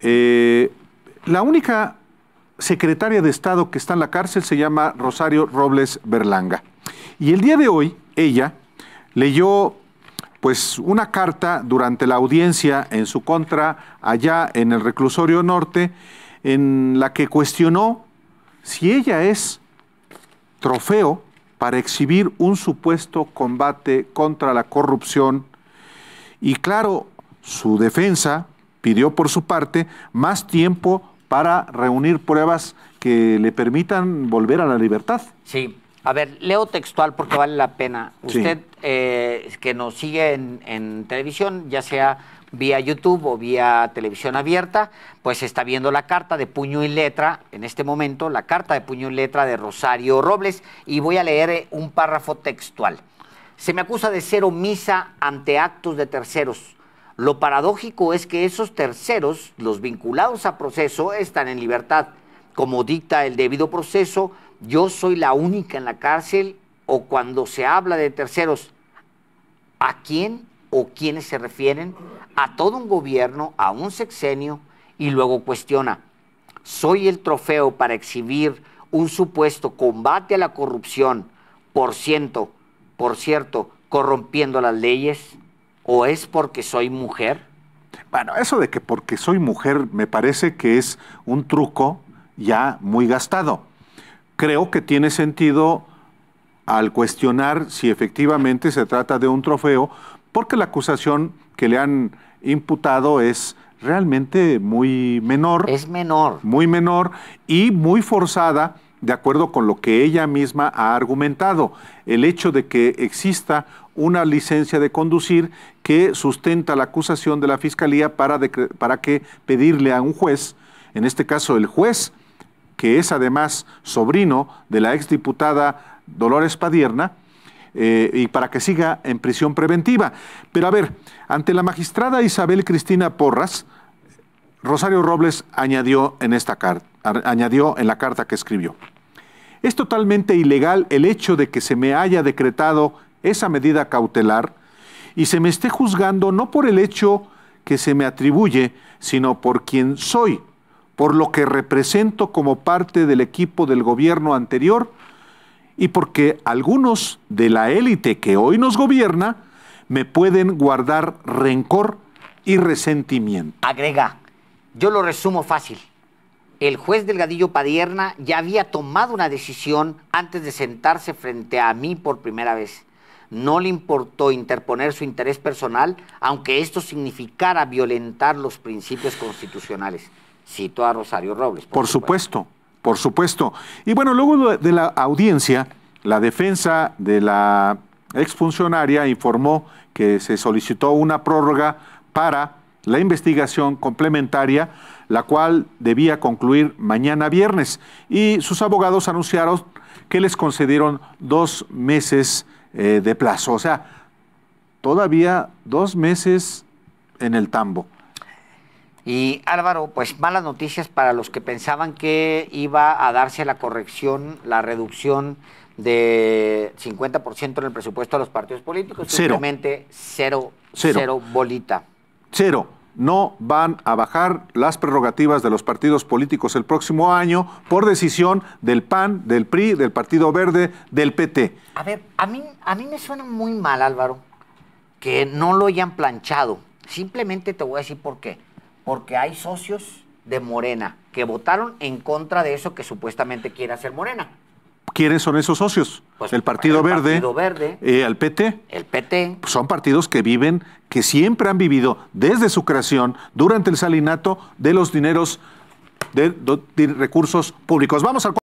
Eh, la única secretaria de Estado que está en la cárcel se llama Rosario Robles Berlanga. Y el día de hoy, ella leyó pues una carta durante la audiencia en su contra allá en el reclusorio norte en la que cuestionó si ella es trofeo para exhibir un supuesto combate contra la corrupción y claro, su defensa pidió por su parte más tiempo para reunir pruebas que le permitan volver a la libertad. Sí, a ver, leo textual porque vale la pena. Usted eh, que nos sigue en, televisión, ya sea vía YouTube o vía televisión abierta, pues está viendo la carta de puño y letra, en este momento, la carta de puño y letra de Rosario Robles, y voy a leer eh, un párrafo textual. Se me acusa de ser omisa ante actos de terceros lo paradójico es que esos terceros, los vinculados a proceso, están en libertad. Como dicta el debido proceso, yo soy la única en la cárcel o cuando se habla de terceros, ¿a quién o quiénes se refieren? A todo un gobierno, a un sexenio, y luego cuestiona, ¿soy el trofeo para exhibir un supuesto combate a la corrupción, por ciento, por cierto, corrompiendo las leyes? o es porque soy mujer? Bueno, eso de que porque soy mujer me parece que es un truco ya muy gastado. Creo que tiene sentido al cuestionar si efectivamente se trata de un trofeo, porque la acusación que le han imputado es realmente muy menor. Es menor. Muy menor y muy forzada de acuerdo con lo que ella misma ha argumentado. El hecho de que exista una licencia de conducir que sustenta la acusación de la Fiscalía para, para que pedirle a un juez, en este caso el juez, que es además sobrino de la exdiputada Dolores Padierna, eh, y para que siga en prisión preventiva. Pero a ver, ante la magistrada Isabel Cristina Porras, Rosario Robles añadió en, esta añadió en la carta que escribió. Es totalmente ilegal el hecho de que se me haya decretado esa medida cautelar y se me esté juzgando no por el hecho que se me atribuye, sino por quien soy, por lo que represento como parte del equipo del gobierno anterior y porque algunos de la élite que hoy nos gobierna me pueden guardar rencor y resentimiento. Agrega, yo lo resumo fácil. El juez Delgadillo Padierna ya había tomado una decisión antes de sentarse frente a mí por primera vez no le importó interponer su interés personal, aunque esto significara violentar los principios constitucionales. Cito a Rosario Robles. Por, supuesto, por supuesto. Y bueno, luego de la audiencia, la defensa de la exfuncionaria informó que se solicitó una prórroga para la investigación complementaria, la cual debía concluir mañana viernes, y sus abogados anunciaron que les concedieron dos meses eh, de plazo. O sea, todavía dos meses en el tambo. Y Álvaro, pues malas noticias para los que pensaban que iba a darse la corrección, la reducción de 50% en el presupuesto a los partidos políticos. Simplemente cero, cero, cero bolita. Cero no van a bajar las prerrogativas de los partidos políticos el próximo año por decisión del PAN, del PRI, del Partido Verde, del PT. A ver, a mí, a mí me suena muy mal, Álvaro, que no lo hayan planchado. Simplemente te voy a decir por qué. Porque hay socios de Morena que votaron en contra de eso que supuestamente quiere hacer Morena. ¿quiénes son esos socios? Pues, el Partido Verde, Verde eh, el PT. El pues, PT. Son partidos que viven, que siempre han vivido desde su creación, durante el salinato, de los dineros, de recursos públicos. Vamos al